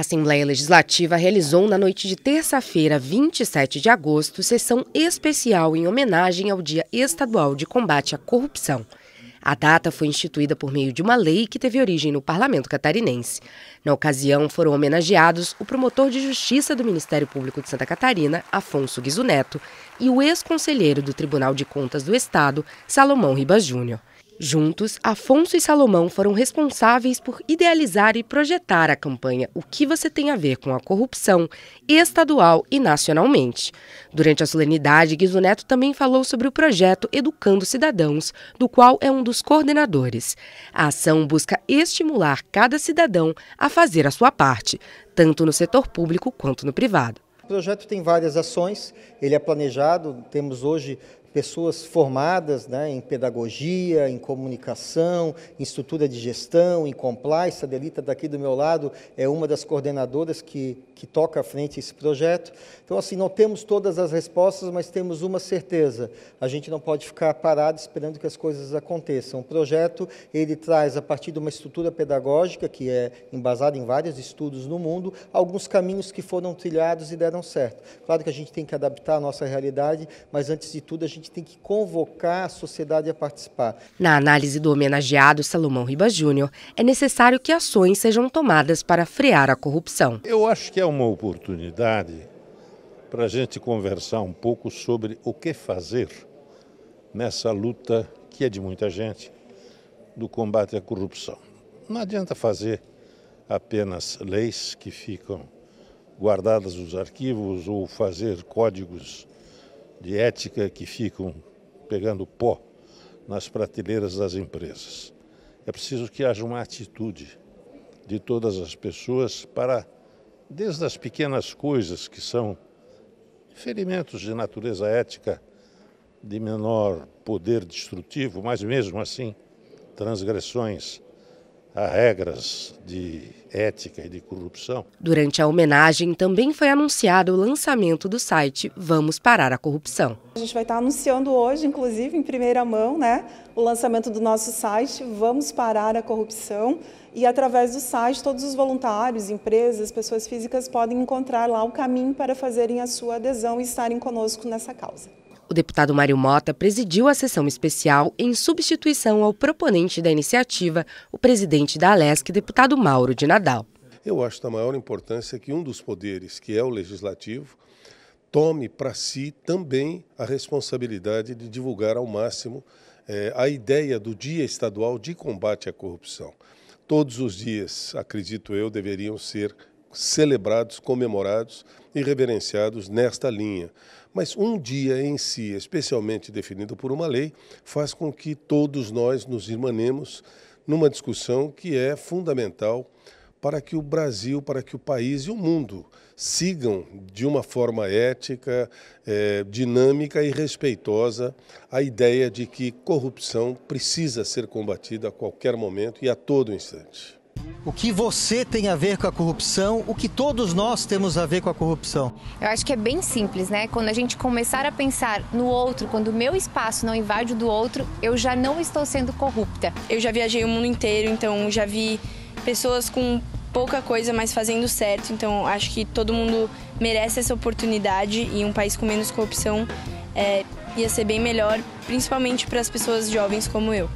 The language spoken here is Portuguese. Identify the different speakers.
Speaker 1: A Assembleia Legislativa realizou na noite de terça-feira, 27 de agosto, sessão especial em homenagem ao Dia Estadual de Combate à Corrupção. A data foi instituída por meio de uma lei que teve origem no parlamento catarinense. Na ocasião, foram homenageados o promotor de justiça do Ministério Público de Santa Catarina, Afonso Guizuneto, Neto, e o ex-conselheiro do Tribunal de Contas do Estado, Salomão Ribas Júnior. Juntos, Afonso e Salomão foram responsáveis por idealizar e projetar a campanha O que você tem a ver com a corrupção, estadual e nacionalmente. Durante a solenidade, Guizo Neto também falou sobre o projeto Educando Cidadãos, do qual é um dos coordenadores. A ação busca estimular cada cidadão a fazer a sua parte, tanto no setor público quanto no privado.
Speaker 2: O projeto tem várias ações, ele é planejado, temos hoje pessoas formadas né, em pedagogia, em comunicação, em estrutura de gestão, em compliance. A Delita daqui do meu lado é uma das coordenadoras que, que toca à frente esse projeto. Então, assim, não temos todas as respostas, mas temos uma certeza. A gente não pode ficar parado esperando que as coisas aconteçam. O projeto, ele traz, a partir de uma estrutura pedagógica, que é embasada em vários estudos no mundo, alguns caminhos que foram trilhados e deram certo. Claro que a gente tem que adaptar a nossa realidade, mas antes de tudo a gente gente tem que convocar a sociedade a participar.
Speaker 1: Na análise do homenageado Salomão Riba Júnior, é necessário que ações sejam tomadas para frear a corrupção.
Speaker 3: Eu acho que é uma oportunidade para a gente conversar um pouco sobre o que fazer nessa luta que é de muita gente do combate à corrupção. Não adianta fazer apenas leis que ficam guardadas nos arquivos ou fazer códigos de ética que ficam pegando pó nas prateleiras das empresas. É preciso que haja uma atitude de todas as pessoas para, desde as pequenas coisas que são ferimentos de natureza ética de menor poder destrutivo, mas mesmo assim transgressões a regras de ética e de corrupção.
Speaker 1: Durante a homenagem, também foi anunciado o lançamento do site Vamos Parar a Corrupção.
Speaker 2: A gente vai estar anunciando hoje, inclusive, em primeira mão, né, o lançamento do nosso site Vamos Parar a Corrupção. E através do site, todos os voluntários, empresas, pessoas físicas podem encontrar lá o caminho para fazerem a sua adesão e estarem conosco nessa causa.
Speaker 1: O deputado Mário Mota presidiu a sessão especial em substituição ao proponente da iniciativa, o presidente da Alesc, deputado Mauro de Nadal.
Speaker 4: Eu acho da maior importância que um dos poderes, que é o legislativo, tome para si também a responsabilidade de divulgar ao máximo eh, a ideia do Dia Estadual de Combate à Corrupção. Todos os dias, acredito eu, deveriam ser celebrados, comemorados e reverenciados nesta linha. Mas um dia em si, especialmente definido por uma lei, faz com que todos nós nos irmanemos numa discussão que é fundamental para que o Brasil, para que o país e o mundo sigam de uma forma ética, eh, dinâmica e respeitosa a ideia de que corrupção precisa ser combatida a qualquer momento e a todo instante.
Speaker 2: O que você tem a ver com a corrupção, o que todos nós temos a ver com a corrupção?
Speaker 1: Eu acho que é bem simples, né? Quando a gente começar a pensar no outro, quando o meu espaço não invade o do outro, eu já não estou sendo corrupta. Eu já viajei o mundo inteiro, então já vi pessoas com pouca coisa, mas fazendo certo. Então acho que todo mundo merece essa oportunidade e um país com menos corrupção é, ia ser bem melhor, principalmente para as pessoas jovens como eu.